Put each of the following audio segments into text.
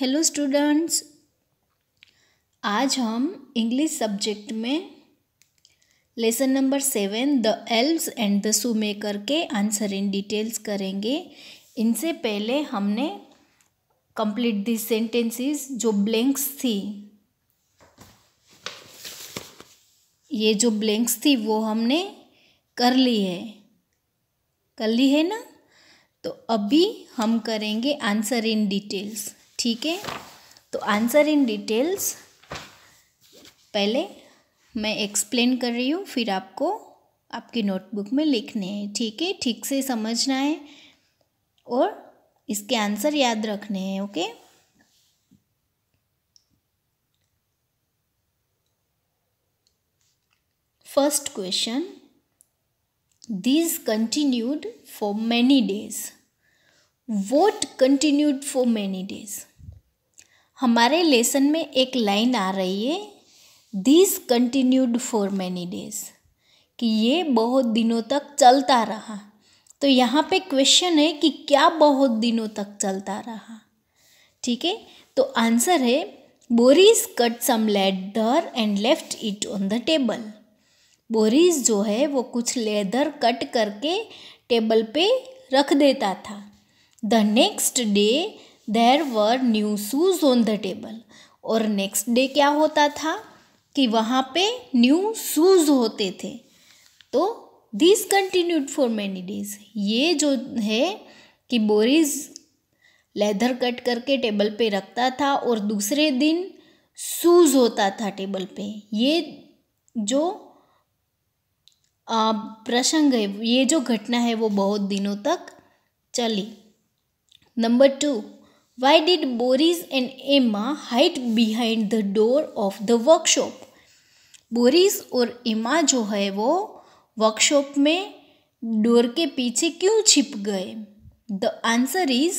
Hello students आज हम English subject में lesson number seven the elves and the shoemaker के आंसर इन डिटेल्स करेंगे इनसे पहले हमने कंप्लीट दिस सेंटेंसेस जो ब्लैंक्स थी ये जो ब्लैंक्स थी वो हमने कर ली है कर ली है ना तो अभी हम करेंगे आंसर इन डिटेल्स ठीक है तो आंसर इन डिटेल्स पहले मैं एक्सप्लेन कर रही हूँ फिर आपको आपकी नोटबुक में लिखने हैं ठीक है ठीक से समझना है और इसके आंसर याद रखने हैं okay first question this continued for many days what continued for many days हमारे लेसन में एक लाइन आ रही है this continued for many days कि ये बहुत दिनों तक चलता रहा तो यहाँ पे क्वेश्चन है कि क्या बहुत दिनों तक चलता रहा ठीक है तो आंसर है Boris cut some leather and left it on the table Boris जो है वो कुछ लेदर कट करके टेबल पे रख देता था the next day there were new shoes on the table और नेक्स्ट डे क्या होता था कि वहाँ पे न्यू शूज़ होते थे तो this continued for many days ये जो है कि बोरिस लेदर कट करके टेबल पे रखता था और दूसरे दिन शूज़ होता था टेबल पे ये जो प्रसंग है ये जो घटना है वो बहुत दिनों तक चली number two Why did Boris and Emma hide behind the door of the workshop? Boris और इमा जो है वो वर्कशॉप में डोर के पीछे क्यों छिप गए the answer is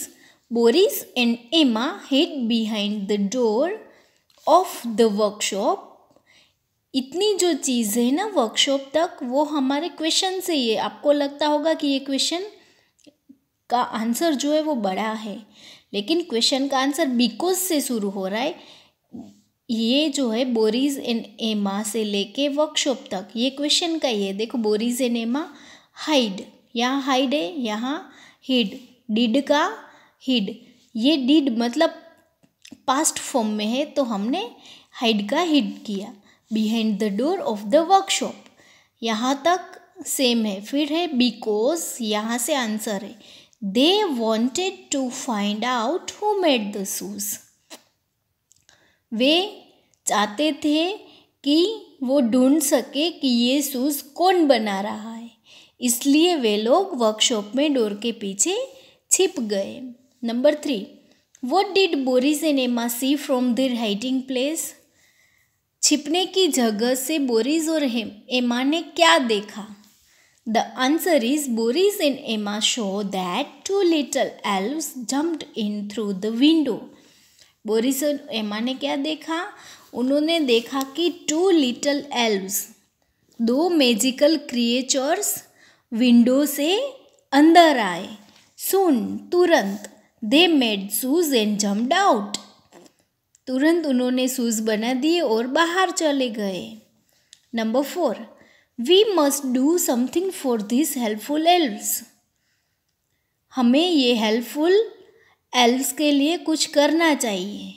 Boris and Emma hid behind the door of the workshop इतनी जो चीज़ है ना वर्कशॉप तक वो हमारे क्वेश्चन से ही है आपको लगता होगा कि ये क्वेश्चन का आंसर जो है वो बड़ा है लेकिन क्वेश्चन का आंसर बिकॉज से शुरू हो रहा है ये जो है बोरीज एंड एमा से लेके वर्कशॉप तक ये क्वेश्चन का ही है देखो बोरीज एंड एमा हाइड यहाँ हाइड है यहाँ हिड डिड का हिड ये डिड मतलब पास्ट फॉर्म में है तो हमने हाइड का हिड किया behind the door of the workshop यहाँ तक सेम है फिर है बिकॉज यहाँ से आंसर है They wanted to find out who made the shoes. वे चाहते थे कि वो ढूंढ सके कि ये शूज़ कौन बना रहा है इसलिए वे लोग वर्कशॉप में डोर के पीछे छिप गए number three what did Boris and Emma see from there हाइटिंग place छिपने की जगह से बोरिस और हेम एमा ने क्या देखा The answer is Boris and Emma show that two little elves jumped in through the window. Boris and Emma ने क्या देखा उन्होंने देखा कि two little elves, दो magical creatures window से अंदर आए Soon, तुरंत they made shoes and jumped out. तुरंत उन्होंने shoes बना दिए और बाहर चले गए Number four we must do something for this helpful elves. हमें ये हेल्पफुल elves के लिए कुछ करना चाहिए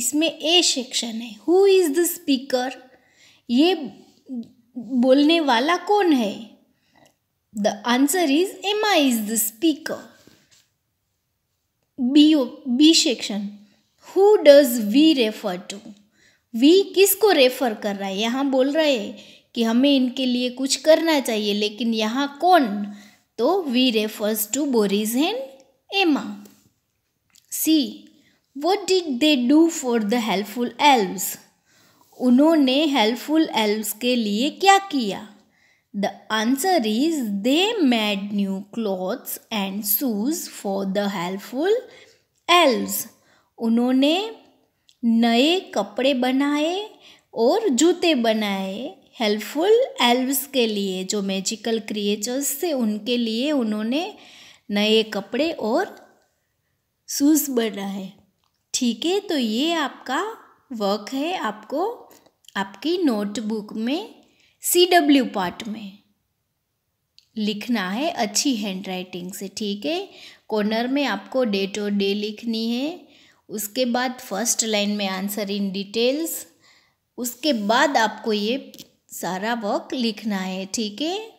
इसमें ए सेक्शन है हु इज़ द स्पीकर ये बोलने वाला कौन है the answer is Emma is the speaker B B section who does we refer to we किसको रेफर कर रहा है यहाँ बोल रहे है कि हमें इनके लिए कुछ करना चाहिए लेकिन यहाँ कौन तो we refers to Boris and Emma see what did they do for the helpful elves उन्होंने हेल्पफुल एल्व्स के लिए क्या किया the answer is they made new clothes and shoes for the helpful elves उन्होंने नए कपड़े बनाए और जूते बनाए हेल्पफुल एल्व्स के लिए जो मैजिकल क्रिएचर्स थे उनके लिए उन्होंने नए कपड़े और शूज़ बनाए ठीक है तो ये आपका वर्क है आपको आपकी नोटबुक में सी डब्ल्यू पार्ट में लिखना है अच्छी हैंड राइटिंग से ठीक है कॉर्नर में आपको डेट और डे लिखनी है उसके बाद फर्स्ट लाइन में आंसर इन डिटेल्स उसके बाद आपको ये सारा वर्क लिखना है ठीक है